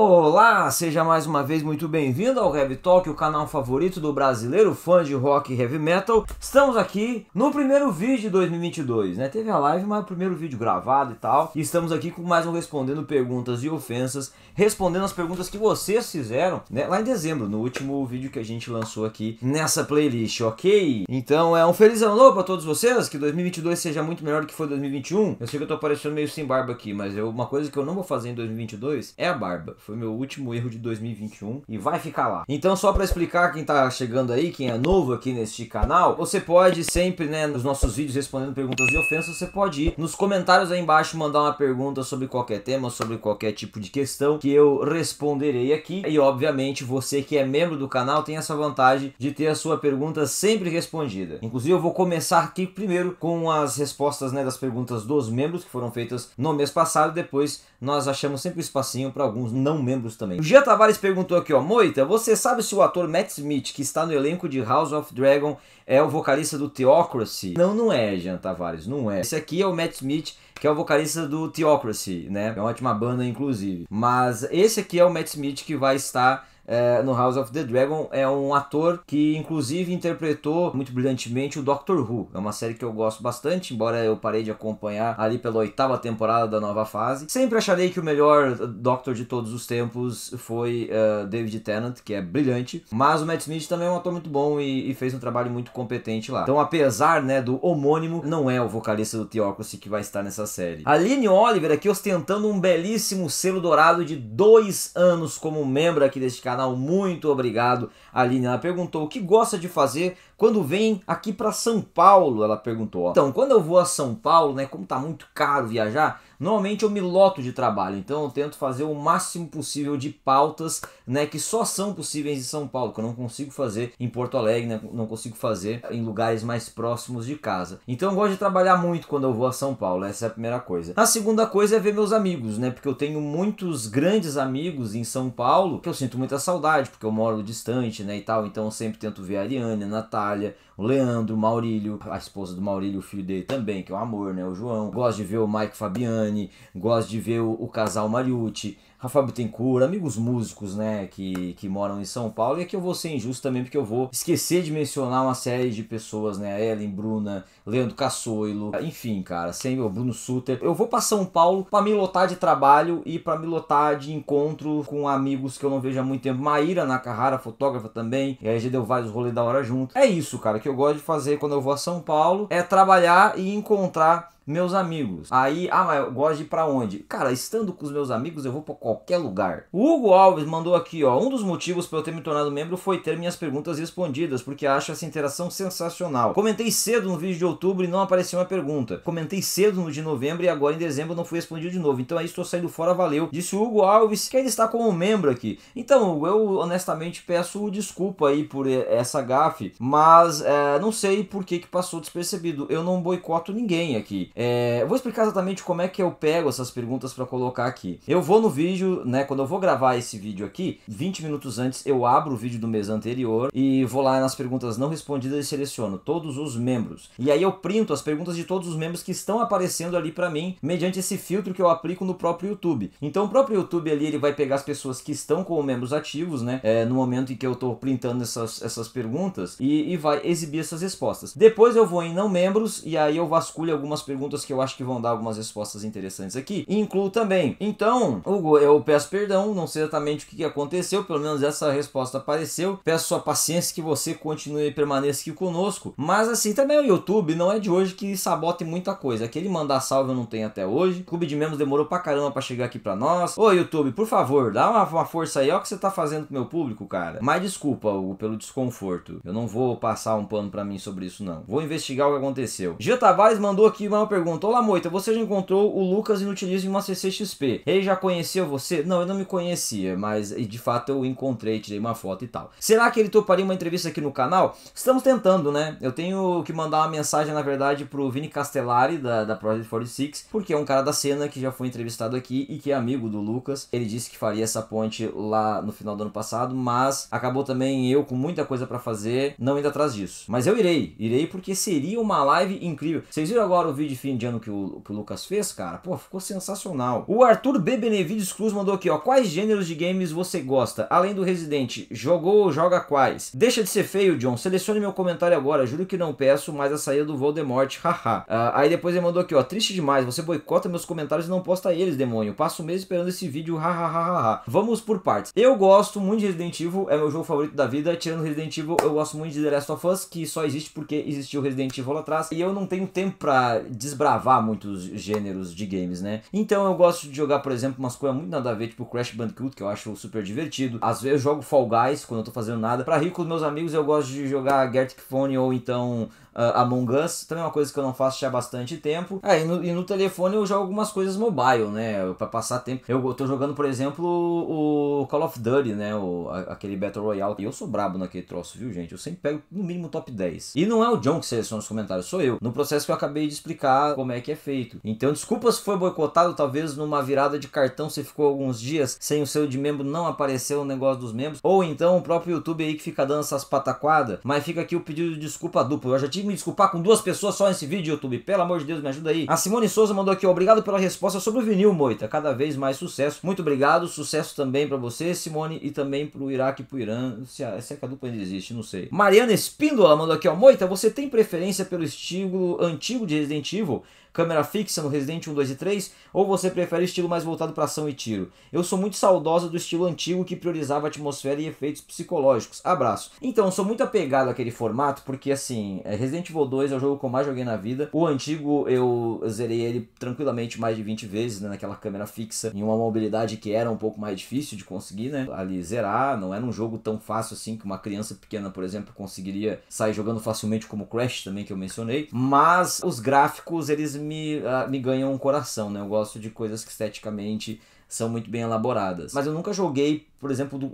Olá, seja mais uma vez muito bem-vindo ao Heavy Talk, o canal favorito do brasileiro fã de rock e heavy metal. Estamos aqui no primeiro vídeo de 2022, né? Teve a live, mas é o primeiro vídeo gravado e tal. E estamos aqui com mais um respondendo perguntas e ofensas, respondendo as perguntas que vocês fizeram, né? Lá em dezembro, no último vídeo que a gente lançou aqui nessa playlist, ok? Então é um feliz ano novo para todos vocês, que 2022 seja muito melhor do que foi 2021. Eu sei que eu tô parecendo meio sem barba aqui, mas eu, uma coisa que eu não vou fazer em 2022 é a barba foi meu último erro de 2021 e vai ficar lá. Então, só para explicar quem tá chegando aí, quem é novo aqui neste canal, você pode sempre, né, nos nossos vídeos respondendo perguntas e ofensas, você pode ir nos comentários aí embaixo mandar uma pergunta sobre qualquer tema, sobre qualquer tipo de questão que eu responderei aqui. E obviamente, você que é membro do canal tem essa vantagem de ter a sua pergunta sempre respondida. Inclusive, eu vou começar aqui primeiro com as respostas né, das perguntas dos membros que foram feitas no mês passado. Depois, nós achamos sempre um espacinho para alguns não não membros também. O Gia Tavares perguntou aqui, ó, Moita, você sabe se o ator Matt Smith, que está no elenco de House of Dragon, é o vocalista do Theocracy? Não, não é, Jean Tavares, não é. Esse aqui é o Matt Smith, que é o vocalista do Theocracy, né? É uma ótima banda, inclusive. Mas esse aqui é o Matt Smith que vai estar é, no House of the Dragon é um ator que inclusive interpretou muito brilhantemente o Doctor Who. É uma série que eu gosto bastante, embora eu parei de acompanhar ali pela oitava temporada da nova fase. Sempre acharei que o melhor Doctor de todos os tempos foi uh, David Tennant, que é brilhante, mas o Matt Smith também é um ator muito bom e, e fez um trabalho muito competente lá. Então, apesar né, do homônimo, não é o vocalista do Theocracy que vai estar nessa série. Aline Oliver aqui ostentando um belíssimo selo dourado de dois anos como membro aqui deste canal canal, muito obrigado. Aline, ela perguntou o que gosta de fazer quando vem aqui para São Paulo, ela perguntou. Então, quando eu vou a São Paulo, né, como tá muito caro viajar, normalmente eu me loto de trabalho. Então, eu tento fazer o máximo possível de pautas, né, que só são possíveis em São Paulo, que eu não consigo fazer em Porto Alegre, né, não consigo fazer em lugares mais próximos de casa. Então, eu gosto de trabalhar muito quando eu vou a São Paulo, essa é a primeira coisa. A segunda coisa é ver meus amigos, né, porque eu tenho muitos grandes amigos em São Paulo que eu sinto muita saudade, porque eu moro distante, né, e tal. Então, eu sempre tento ver a Ariane, a Natália, Natália, o Leandro, o Maurílio, a esposa do Maurílio, o filho dele também, que é um amor, né? O João. Gosto de ver o Mike Fabiani, gosto de ver o, o casal Mariucci. Rafa Bittencourt, amigos músicos, né, que, que moram em São Paulo. E aqui eu vou ser injusto também, porque eu vou esquecer de mencionar uma série de pessoas, né, Ellen, Bruna, Leandro Caçoilo, enfim, cara, sem o Bruno Suter. Eu vou para São Paulo para me lotar de trabalho e para me lotar de encontro com amigos que eu não vejo há muito tempo. Maíra Nakahara, fotógrafa também, e aí já deu vários rolês da hora junto. É isso, cara, que eu gosto de fazer quando eu vou a São Paulo, é trabalhar e encontrar meus amigos. Aí, ah, mas eu gosto de ir pra onde? Cara, estando com os meus amigos, eu vou pra qualquer lugar. O Hugo Alves mandou aqui, ó. Um dos motivos para eu ter me tornado membro foi ter minhas perguntas respondidas, porque acho essa interação sensacional. Comentei cedo no vídeo de outubro e não apareceu uma pergunta. Comentei cedo no de novembro e agora em dezembro não fui respondido de novo. Então aí estou saindo fora, valeu. Disse o Hugo Alves, que ainda está como membro aqui. Então, Hugo, eu honestamente peço desculpa aí por eh, essa gafe, mas é, não sei por que, que passou despercebido. Eu não boicoto ninguém aqui. É, eu vou explicar exatamente como é que eu pego essas perguntas para colocar aqui. Eu vou no vídeo, né? Quando eu vou gravar esse vídeo aqui, 20 minutos antes eu abro o vídeo do mês anterior e vou lá nas perguntas não respondidas e seleciono todos os membros. E aí eu printo as perguntas de todos os membros que estão aparecendo ali para mim mediante esse filtro que eu aplico no próprio YouTube. Então o próprio YouTube ali ele vai pegar as pessoas que estão como membros ativos, né? É, no momento em que eu estou printando essas, essas perguntas e, e vai exibir essas respostas. Depois eu vou em não membros e aí eu vasculho algumas perguntas perguntas que eu acho que vão dar algumas respostas interessantes aqui. E incluo também. Então, Hugo, eu peço perdão, não sei exatamente o que aconteceu, pelo menos essa resposta apareceu. Peço sua paciência que você continue e permaneça aqui conosco. Mas assim, também o YouTube não é de hoje que sabote muita coisa. Aquele mandar salve eu não tenho até hoje. O clube de membros demorou pra caramba pra chegar aqui pra nós. Ô YouTube, por favor, dá uma, uma força aí, ó, o que você tá fazendo com o meu público, cara. Mas desculpa, Hugo, pelo desconforto. Eu não vou passar um pano pra mim sobre isso, não. Vou investigar o que aconteceu. Gil Tavares mandou aqui uma pergunta pergunta: Olá, Moita, você já encontrou o Lucas Inutilismo em uma CCXP? Ele já conheceu você? Não, eu não me conhecia, mas de fato eu encontrei, tirei uma foto e tal. Será que ele toparia uma entrevista aqui no canal? Estamos tentando, né? Eu tenho que mandar uma mensagem, na verdade, pro Vini Castellari da, da Project 46, porque é um cara da cena que já foi entrevistado aqui e que é amigo do Lucas. Ele disse que faria essa ponte lá no final do ano passado, mas acabou também eu com muita coisa para fazer, não indo atrás disso. Mas eu irei, irei porque seria uma live incrível. Vocês viram agora o vídeo fim de ano que o, que o Lucas fez, cara, pô, ficou sensacional. O Arthur B. Benevides Cruz mandou aqui, ó. Quais gêneros de games você gosta? Além do Resident, jogou ou joga quais? Deixa de ser feio, John. Selecione meu comentário agora. Juro que não peço, mas a saída do Voldemort, haha. uh, aí depois ele mandou aqui, ó. Triste demais, você boicota meus comentários e não posta eles, demônio. Passo o mês esperando esse vídeo, hahaha. Vamos por partes. Eu gosto muito de Resident Evil, é meu jogo favorito da vida. Tirando Resident Evil, eu gosto muito de The Last of Us, que só existe porque existiu Resident Evil lá atrás. E eu não tenho tempo pra desbravar muitos gêneros de games, né? Então eu gosto de jogar, por exemplo, umas coisas muito nada a ver, tipo Crash Bandicoot, que eu acho super divertido. Às vezes eu jogo Fall Guys quando eu tô fazendo nada. Pra rir com meus amigos, eu gosto de jogar Gartic Phone ou então uh, Among Us, também é uma coisa que eu não faço já há bastante tempo. É, e no, e no telefone eu jogo algumas coisas mobile, né? Pra passar tempo. Eu, eu tô jogando, por exemplo, o Call of Duty, né? O, a, aquele Battle Royale. E eu sou brabo naquele troço, viu, gente? Eu sempre pego no mínimo top 10. E não é o John que seleciona os comentários, sou eu. No processo que eu acabei de explicar, como é que é feito. Então, desculpa se foi boicotado, talvez numa virada de cartão você ficou alguns dias sem o seu de membro, não apareceu o negócio dos membros, ou então o próprio YouTube aí que fica dando essas pataquadas, mas fica aqui o pedido de desculpa duplo. Eu já tive que me desculpar com duas pessoas só nesse vídeo, YouTube. Pelo amor de Deus, me ajuda aí. A Simone Souza mandou aqui, obrigado pela resposta sobre o vinil, Moita. Cada vez mais sucesso. Muito obrigado, sucesso também para você, Simone, e também pro Iraque e pro Irã. Se, se é que a dupla ainda existe, não sei. Mariana Espíndola mandou aqui, ó, Moita, você tem preferência pelo estilo antigo de Resident Evil? motivo câmera fixa no Resident 1, 2 e 3, ou você prefere estilo mais voltado para ação e tiro? Eu sou muito saudosa do estilo antigo que priorizava atmosfera e efeitos psicológicos. Abraço. Então, sou muito apegado àquele formato, porque assim, é, Resident Evil 2 é o jogo que eu mais joguei na vida. O antigo eu zerei ele tranquilamente mais de 20 vezes, né, naquela câmera fixa, em uma mobilidade que era um pouco mais difícil de conseguir, né? Ali zerar, não era um jogo tão fácil assim que uma criança pequena, por exemplo, conseguiria sair jogando facilmente como Crash também que eu mencionei, mas os gráficos eles me, ah, me ganham um coração, né? Eu gosto de coisas que esteticamente são muito bem elaboradas. Mas eu nunca joguei por exemplo, do,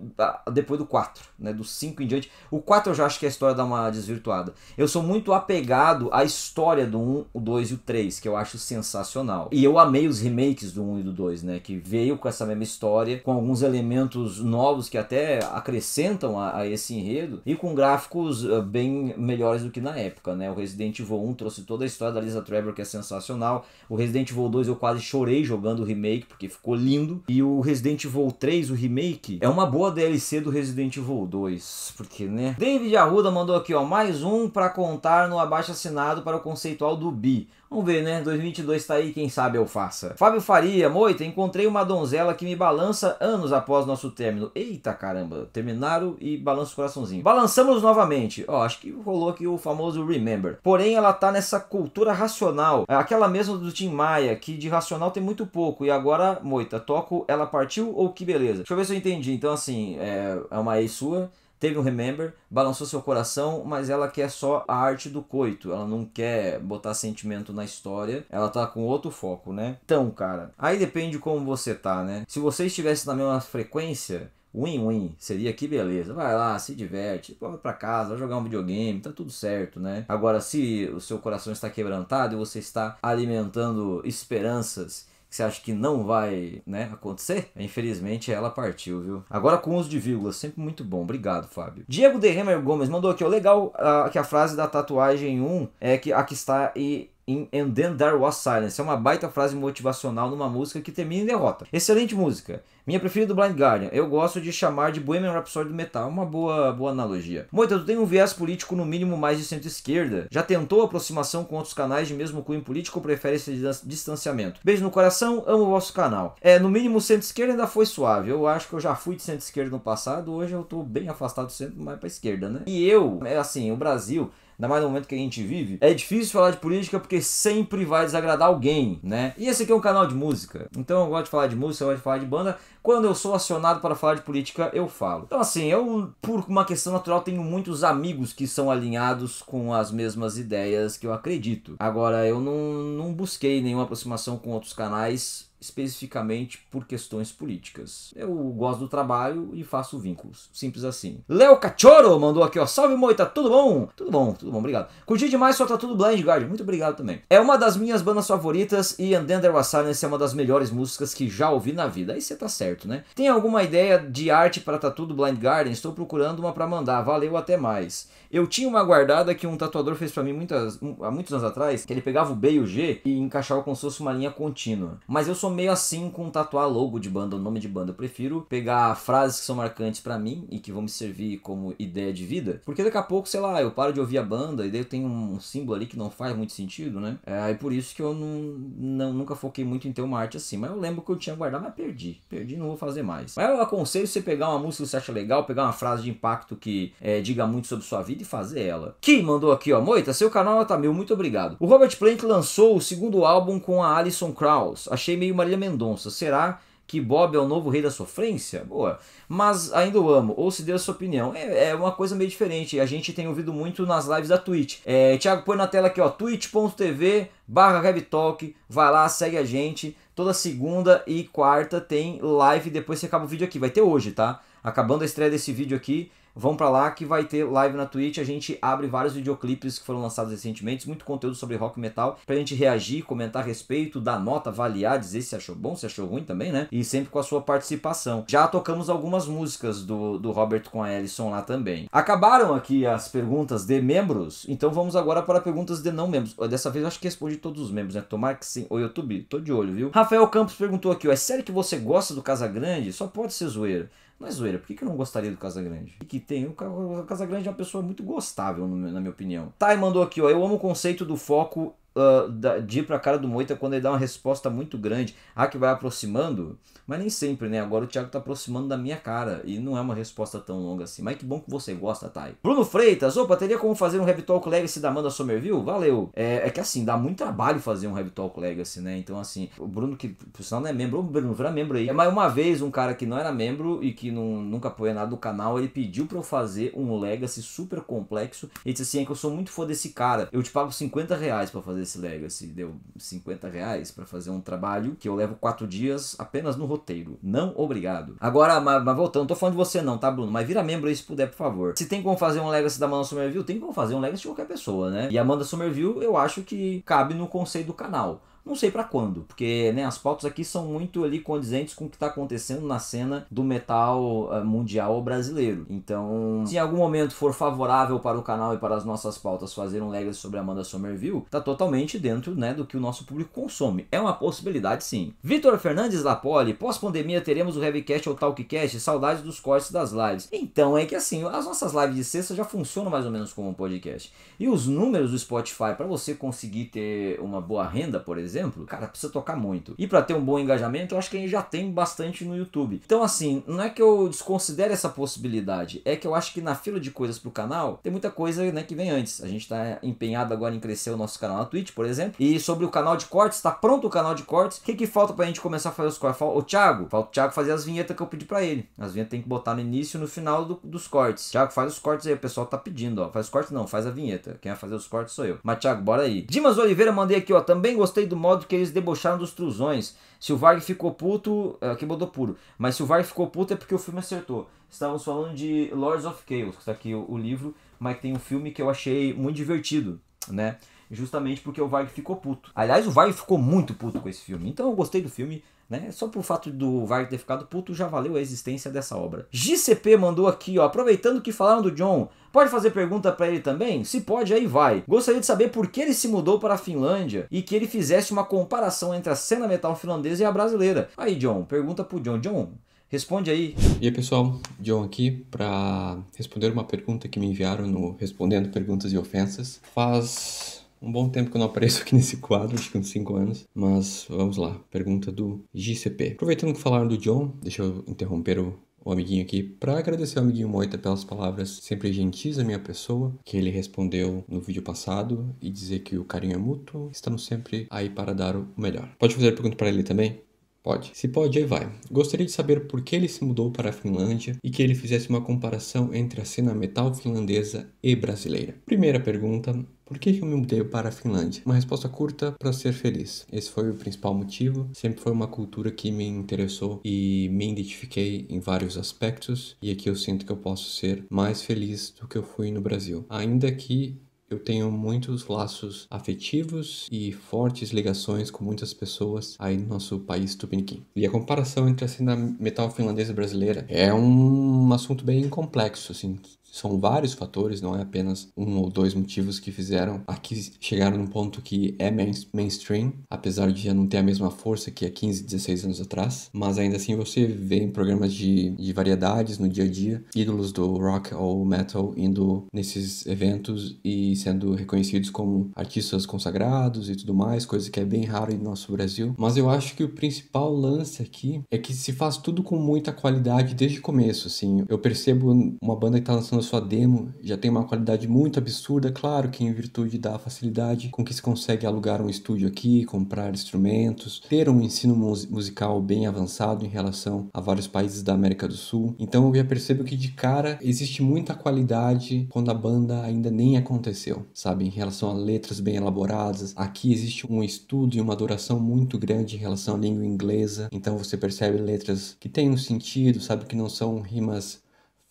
depois do 4, né? Do 5 em diante. O 4 eu já acho que a história dá uma desvirtuada. Eu sou muito apegado à história do 1, o 2 e o 3, que eu acho sensacional. E eu amei os remakes do 1 e do 2, né? Que veio com essa mesma história, com alguns elementos novos que até acrescentam a, a esse enredo e com gráficos eh, bem melhores do que na época, né? O Resident Evil 1 trouxe toda a história da Lisa Trevor, que é sensacional. O Resident Evil 2 eu quase chorei jogando o remake, porque ficou lindo. E o Resident Evil 3, o remake, é uma boa DLC do Resident Evil 2, porque, né? David Arruda mandou aqui, ó, mais um para contar no abaixo assinado para o conceitual do Bi. Vamos ver, né? 2022 tá aí, quem sabe eu faça. Fábio Faria, moita, encontrei uma donzela que me balança anos após nosso término. Eita caramba, terminaram e balança o coraçãozinho. Balançamos novamente. Ó, acho que rolou aqui o famoso Remember. Porém, ela tá nessa cultura racional, é aquela mesma do Tim Maia, que de racional tem muito pouco. E agora, moita, toco, ela partiu ou que beleza? Deixa eu ver se eu entendi. Então, assim, é, é uma ex sua teve um Remember, balançou seu coração, mas ela quer só a arte do coito, ela não quer botar sentimento na história, ela tá com outro foco, né? Então, cara, aí depende como você tá, né? Se você estivesse na mesma frequência, win-win, seria que beleza, vai lá, se diverte, volta pra casa, vai jogar um videogame, tá tudo certo, né? Agora, se o seu coração está quebrantado e você está alimentando esperanças que você acha que não vai né, acontecer, infelizmente ela partiu, viu? Agora com uso de vírgula, sempre muito bom. Obrigado, Fábio. Diego Derremer Gomes mandou aqui, ó, legal a, ah, que a frase da tatuagem 1 é que a que está e In, and Then There Was Silence. É uma baita frase motivacional numa música que termina em derrota. Excelente música. Minha preferida do Blind Guardian. Eu gosto de chamar de Bohemian Rhapsody do metal. É uma boa, boa analogia. Moita, tu tem um viés político no mínimo mais de centro-esquerda. Já tentou aproximação com outros canais de mesmo cunho político ou prefere esse distanciamento? Beijo no coração, amo o vosso canal. É, no mínimo centro-esquerda ainda foi suave. Eu acho que eu já fui de centro-esquerda no passado. Hoje eu tô bem afastado do centro, mais pra esquerda, né? E eu, é assim, o Brasil ainda mais no momento que a gente vive, é difícil falar de política porque sempre vai desagradar alguém, né? E esse aqui é um canal de música, então eu gosto de falar de música, eu gosto de falar de banda. Quando eu sou acionado para falar de política, eu falo. Então, assim, eu, por uma questão natural, tenho muitos amigos que são alinhados com as mesmas ideias que eu acredito. Agora, eu não, não busquei nenhuma aproximação com outros canais especificamente por questões políticas. Eu gosto do trabalho e faço vínculos. Simples assim. Léo Cachorro mandou aqui, ó. Salve Moita, tudo bom? Tudo bom, tudo bom, obrigado. Curti demais só Tatu tá Blind Garden, Muito obrigado também. É uma das minhas bandas favoritas e And Then There Was Silence é uma das melhores músicas que já ouvi na vida. Aí você tá certo, né? Tem alguma ideia de arte para Tatu tá tudo Blind Garden? Estou procurando uma para mandar. Valeu, até mais. Eu tinha uma guardada que um tatuador fez para mim muitas, há muitos anos atrás, que ele pegava o B e o G e encaixava como se fosse uma linha contínua. Mas eu sou meio assim com tatuar logo de banda ou nome de banda. Eu prefiro pegar frases que são marcantes para mim e que vão me servir como ideia de vida, porque daqui a pouco, sei lá, eu paro de ouvir a banda e daí eu tenho um símbolo ali que não faz muito sentido, né? É, e por isso que eu não, não, nunca foquei muito em ter uma arte assim. Mas eu lembro que eu tinha guardado, mas perdi. Perdi, não vou fazer mais. Mas eu aconselho você pegar uma música que você acha legal, pegar uma frase de impacto que é, diga muito sobre sua vida de fazer ela. Quem mandou aqui, ó. Moita, seu canal é tá meu, muito obrigado. O Robert Plant lançou o segundo álbum com a Alison Krauss. Achei meio Maria Mendonça. Será que Bob é o novo rei da sofrência? Boa. Mas ainda o amo, ou se deu a sua opinião. É, é, uma coisa meio diferente. A gente tem ouvido muito nas lives da Twitch. É, Tiago, põe na tela aqui, ó, twitch.tv barra Talk. Vai lá, segue a gente. Toda segunda e quarta tem live depois você acaba o vídeo aqui. Vai ter hoje, tá? Acabando a estreia desse vídeo aqui, Vão para lá que vai ter live na Twitch. A gente abre vários videoclipes que foram lançados recentemente, muito conteúdo sobre rock metal, pra gente reagir, comentar a respeito, dar nota, avaliar, dizer se achou bom, se achou ruim também, né? E sempre com a sua participação. Já tocamos algumas músicas do, do Robert com a Ellison lá também. Acabaram aqui as perguntas de membros, então vamos agora para perguntas de não membros. Dessa vez eu acho que respondi todos os membros, né? Tomara que sim. Ô YouTube, tô de olho, viu? Rafael Campos perguntou aqui, ó, é sério que você gosta do Casa Grande? Só pode ser zoeiro. Não é zoeira, por que, que eu não gostaria do Casagrande? E que tem, o Casagrande é uma pessoa muito gostável, na minha opinião. Tá e mandou aqui, ó, eu amo o conceito do foco uh, de ir para a cara do Moita quando ele dá uma resposta muito grande. Ah, que vai aproximando, mas nem sempre, né? Agora o Thiago tá aproximando da minha cara e não é uma resposta tão longa assim. Mas que bom que você gosta, Thay. Bruno Freitas, opa, teria como fazer um Revitalk Legacy da Amanda Somerville? Valeu. É, é, que assim, dá muito trabalho fazer um Revitalk Legacy, né? Então, assim, o Bruno, que por sinal não é membro, o Bruno vira é membro aí. Mas uma vez um cara que não era membro e que não, nunca apoia nada do canal, ele pediu para eu fazer um Legacy super complexo e disse assim: é que eu sou muito fã desse cara, eu te pago 50 reais pra fazer desse Legacy assim, deu 50 reais para fazer um trabalho que eu levo quatro dias apenas no roteiro. Não obrigado. Agora, mas, mas voltando, não tô falando de você não, tá, Bruno? Mas vira membro aí se puder, por favor. Se tem como fazer um Legacy da Amanda Somerville, tem como fazer um Legacy de qualquer pessoa, né? E a Amanda Somerville, eu acho que cabe no conceito do canal. Não sei para quando, porque né, as pautas aqui são muito ali condizentes com o que está acontecendo na cena do metal eh, mundial brasileiro. Então, se em algum momento for favorável para o canal e para as nossas pautas fazer um legacy sobre Amanda Somerville, está totalmente dentro né, do que o nosso público consome. É uma possibilidade sim. Vitor Fernandes Lapoli, pós-pandemia teremos o Heavycast ou Talkcast, saudades dos cortes das lives. Então é que assim, as nossas lives de sexta já funcionam mais ou menos como um podcast. E os números do Spotify para você conseguir ter uma boa renda, por exemplo, exemplo, cara, precisa tocar muito. E para ter um bom engajamento, eu acho que a gente já tem bastante no YouTube. Então, assim, não é que eu desconsidere essa possibilidade, é que eu acho que na fila de coisas pro canal, tem muita coisa né, que vem antes. A gente está empenhado agora em crescer o nosso canal na Twitch, por exemplo. E sobre o canal de cortes, está pronto o canal de cortes. O que, que falta pra gente começar a fazer os cortes? o Thiago, falta o Thiago fazer as vinhetas que eu pedi para ele. As vinhetas tem que botar no início e no final do, dos cortes. Thiago, faz os cortes aí, o pessoal tá pedindo, ó. Faz os cortes não, faz a vinheta. Quem vai fazer os cortes sou eu. Mas, Thiago, bora aí. Dimas Oliveira, mandei aqui, ó. Também gostei do modo que eles debocharam dos truzões. Se o Varg ficou puto, é, aqui mudou puro. Mas se o Varg ficou puto é porque o filme acertou. Estávamos falando de Lords of Chaos, que está aqui o, o livro, mas tem um filme que eu achei muito divertido, né? justamente porque o Varg ficou puto. Aliás, o Varg ficou muito puto com esse filme. Então eu gostei do filme, né? Só por fato do Varg ter ficado puto já valeu a existência dessa obra. GCP mandou aqui, ó, aproveitando que falaram do John, pode fazer pergunta para ele também? Se pode, aí vai. Gostaria de saber por que ele se mudou para a Finlândia e que ele fizesse uma comparação entre a cena metal finlandesa e a brasileira. Aí, John, pergunta pro John. John, Responde aí. E aí, pessoal, John aqui para responder uma pergunta que me enviaram no Respondendo Perguntas e Ofensas. Faz um bom tempo que eu não apareço aqui nesse quadro, acho que uns 5 anos. Mas vamos lá, pergunta do GCP. Aproveitando que falaram do John, deixa eu interromper o o amiguinho aqui para agradecer ao amiguinho Moita pelas palavras sempre gentis à minha pessoa, que ele respondeu no vídeo passado e dizer que o carinho é mútuo, estamos sempre aí para dar o melhor. Pode fazer pergunta para ele também? Pode. Se pode, aí vai. Gostaria de saber por que ele se mudou para a Finlândia e que ele fizesse uma comparação entre a cena metal finlandesa e brasileira. Primeira pergunta: por que eu me mudei para a Finlândia? Uma resposta curta para ser feliz. Esse foi o principal motivo. Sempre foi uma cultura que me interessou e me identifiquei em vários aspectos. E aqui eu sinto que eu posso ser mais feliz do que eu fui no Brasil. Ainda que eu tenho muitos laços afetivos e fortes ligações com muitas pessoas aí no nosso país tupiniquim. E a comparação entre a cena metal finlandesa e brasileira é um assunto bem complexo, assim, são vários fatores, não é apenas um ou dois motivos que fizeram aqui chegaram num ponto que é mainstream, apesar de já não ter a mesma força que há 15, 16 anos atrás. Mas ainda assim você vê em programas de, de variedades no dia a dia, ídolos do rock ou metal indo nesses eventos e sendo reconhecidos como artistas consagrados e tudo mais, coisa que é bem raro em nosso Brasil. Mas eu acho que o principal lance aqui é que se faz tudo com muita qualidade desde o começo, assim. Eu percebo uma banda que está lançando sua demo já tem uma qualidade muito absurda, claro que em virtude da facilidade com que se consegue alugar um estúdio aqui, comprar instrumentos, ter um ensino musical bem avançado em relação a vários países da América do Sul. Então eu já percebo que de cara existe muita qualidade quando a banda ainda nem aconteceu, sabe? Em relação a letras bem elaboradas, aqui existe um estudo e uma adoração muito grande em relação à língua inglesa. Então você percebe letras que têm um sentido, sabe? Que não são rimas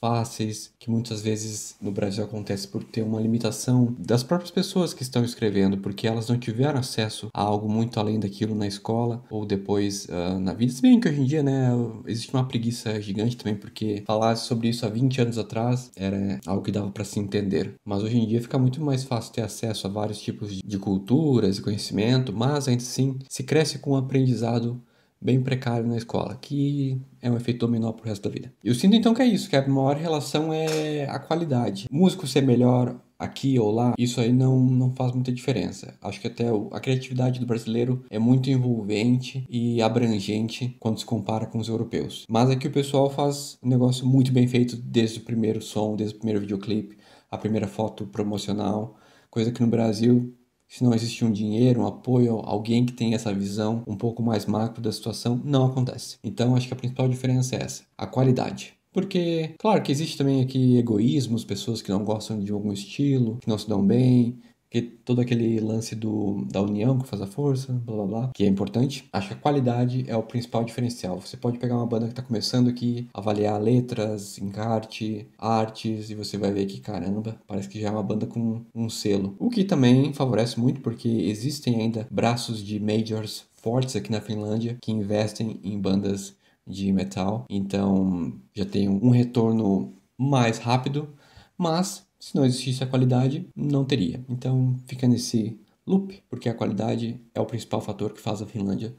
fáceis, que muitas vezes no Brasil acontece por ter uma limitação das próprias pessoas que estão escrevendo, porque elas não tiveram acesso a algo muito além daquilo na escola ou depois uh, na vida. Se bem que hoje em dia, né, existe uma preguiça gigante também, porque falar sobre isso há 20 anos atrás era algo que dava para se entender. Mas hoje em dia fica muito mais fácil ter acesso a vários tipos de culturas e conhecimento, mas ainda assim se cresce com o aprendizado bem precário na escola, que é um efeito dominó pro resto da vida. Eu sinto então que é isso, que a maior relação é a qualidade. Músico ser melhor aqui ou lá, isso aí não, não faz muita diferença. Acho que até a criatividade do brasileiro é muito envolvente e abrangente quando se compara com os europeus. Mas aqui é o pessoal faz um negócio muito bem feito desde o primeiro som, desde o primeiro videoclipe, a primeira foto promocional, coisa que no Brasil se não existe um dinheiro, um apoio, alguém que tenha essa visão um pouco mais macro da situação, não acontece. Então, acho que a principal diferença é essa, a qualidade. Porque, claro que existe também aqui egoísmos, pessoas que não gostam de algum estilo, que não se dão bem, que todo aquele lance do, da união que faz a força, blá blá blá, que é importante. Acho que a qualidade é o principal diferencial. Você pode pegar uma banda que está começando aqui, avaliar letras, encarte, artes, e você vai ver que, caramba, parece que já é uma banda com um selo. O que também favorece muito, porque existem ainda braços de majors fortes aqui na Finlândia que investem em bandas de metal, então já tem um retorno mais rápido, mas se não existisse a qualidade, não teria. Então fica nesse loop, porque a qualidade é o principal fator que faz a Finlândia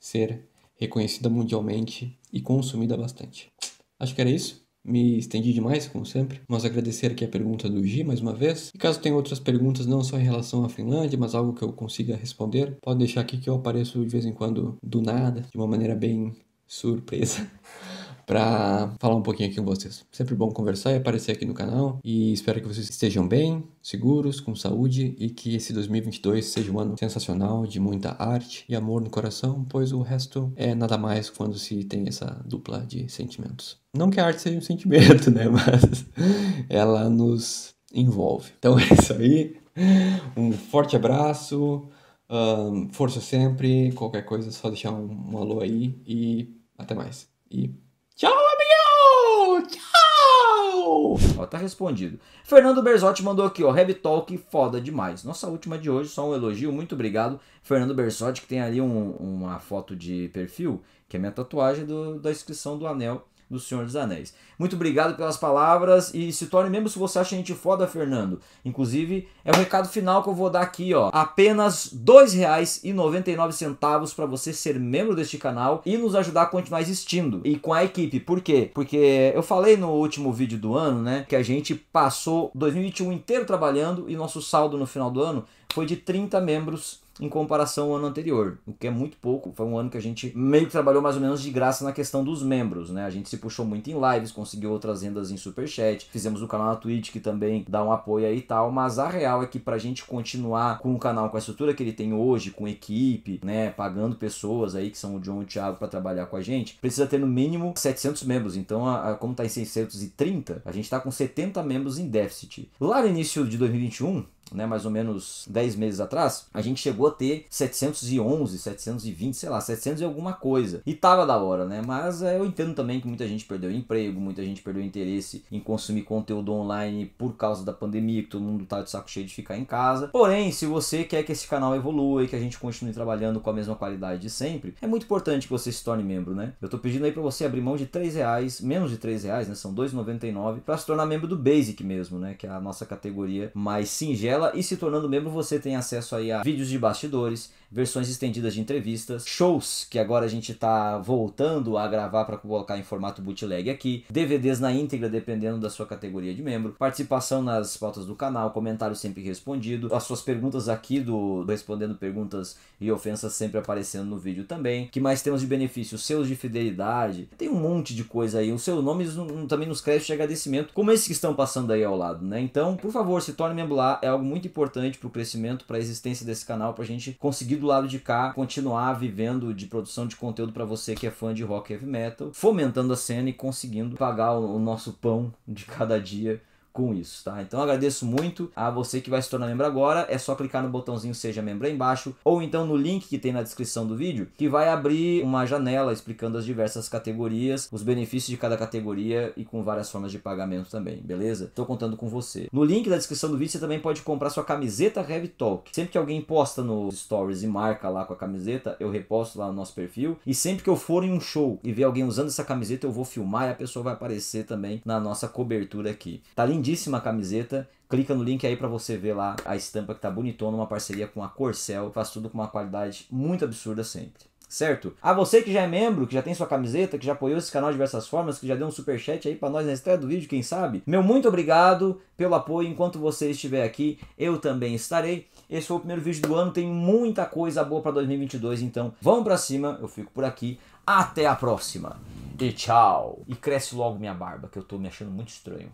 ser reconhecida mundialmente e consumida bastante. Acho que era isso. Me estendi demais, como sempre, mas agradecer aqui a pergunta do G mais uma vez. E caso tenha outras perguntas, não só em relação à Finlândia, mas algo que eu consiga responder, pode deixar aqui que eu apareço de vez em quando do nada, de uma maneira bem surpresa. para falar um pouquinho aqui com vocês. Sempre bom conversar e aparecer aqui no canal e espero que vocês estejam bem, seguros, com saúde e que esse 2022 seja um ano sensacional de muita arte e amor no coração, pois o resto é nada mais quando se tem essa dupla de sentimentos. Não que a arte seja um sentimento, né, mas ela nos envolve. Então é isso aí. Um forte abraço. Um, força sempre, qualquer coisa é só deixar um, um alô aí e até mais. E Tchau, amigão! Tchau! Ó, tá respondido. Fernando Berzotti mandou aqui, ó. Heavy Talk, foda demais. Nossa última de hoje, só um elogio. Muito obrigado, Fernando Berzotti, que tem ali um, uma foto de perfil, que é minha tatuagem do, da inscrição do anel do Senhor dos Anéis. Muito obrigado pelas palavras e se torne membro se você acha a gente foda, Fernando. Inclusive, é o recado final que eu vou dar aqui, ó. Apenas R$ 2,99 para você ser membro deste canal e nos ajudar a continuar existindo e com a equipe. Por quê? Porque eu falei no último vídeo do ano, né, que a gente passou 2021 inteiro trabalhando e nosso saldo no final do ano foi de 30 membros em comparação ao ano anterior, o que é muito pouco. Foi um ano que a gente meio que trabalhou mais ou menos de graça na questão dos membros, né? A gente se puxou muito em lives, conseguiu outras rendas em superchat, fizemos o canal na Twitch que também dá um apoio aí e tal, mas a real é que pra gente continuar com o canal, com a estrutura que ele tem hoje, com equipe, né, pagando pessoas aí que são o John e o Thiago para trabalhar com a gente, precisa ter no mínimo 700 membros. Então, a, a, como tá em 630, a gente tá com 70 membros em déficit. Lá no início de 2021, né, mais ou menos 10 meses atrás, a gente chegou a ter 711, 720, sei lá, 700 e alguma coisa. E tava da hora, né? Mas é, eu entendo também que muita gente perdeu emprego, muita gente perdeu interesse em consumir conteúdo online por causa da pandemia, que todo mundo tá de saco cheio de ficar em casa. Porém, se você quer que esse canal evolua e que a gente continue trabalhando com a mesma qualidade de sempre, é muito importante que você se torne membro, né? Eu tô pedindo aí para você abrir mão de 3 reais, menos de 3 reais, né? São 2,99 para se tornar membro do Basic mesmo, né? Que é a nossa categoria mais singela e se tornando membro você tem acesso aí a vídeos de bastidores, versões estendidas de entrevistas, shows que agora a gente está voltando a gravar para colocar em formato bootleg aqui, DVDs na íntegra dependendo da sua categoria de membro, participação nas pautas do canal, comentário sempre respondido, as suas perguntas aqui do, respondendo perguntas e ofensas sempre aparecendo no vídeo também. Que mais temos de benefícios? seus de fidelidade, tem um monte de coisa aí. O seu nome também nos créditos de agradecimento, como esses que estão passando aí ao lado, né? Então, por favor, se torne membro lá, é algo algo muito importante para o crescimento, para a existência desse canal, para a gente conseguir do lado de cá continuar vivendo de produção de conteúdo para você que é fã de rock heavy metal, fomentando a cena e conseguindo pagar o nosso pão de cada dia com isso, tá? Então agradeço muito a você que vai se tornar membro agora. É só clicar no botãozinho Seja Membro aí embaixo ou então no link que tem na descrição do vídeo que vai abrir uma janela explicando as diversas categorias, os benefícios de cada categoria e com várias formas de pagamento também, beleza? Tô contando com você. No link da descrição do vídeo você também pode comprar sua camiseta Heavy Talk. Sempre que alguém posta nos stories e marca lá com a camiseta, eu reposto lá no nosso perfil. E sempre que eu for em um show e ver alguém usando essa camiseta, eu vou filmar e a pessoa vai aparecer também na nossa cobertura aqui. Tá lindo? lindíssima camiseta. Clica no link aí para você ver lá a estampa que tá bonitona, uma parceria com a Corcel. Faz tudo com uma qualidade muito absurda sempre certo? A você que já é membro, que já tem sua camiseta, que já apoiou esse canal de diversas formas, que já deu um super chat aí para nós na estreia do vídeo, quem sabe? Meu muito obrigado pelo apoio. Enquanto você estiver aqui, eu também estarei. Esse foi o primeiro vídeo do ano, tem muita coisa boa para 2022, então vamos para cima. Eu fico por aqui. Até a próxima. E tchau. E cresce logo minha barba, que eu tô me achando muito estranho.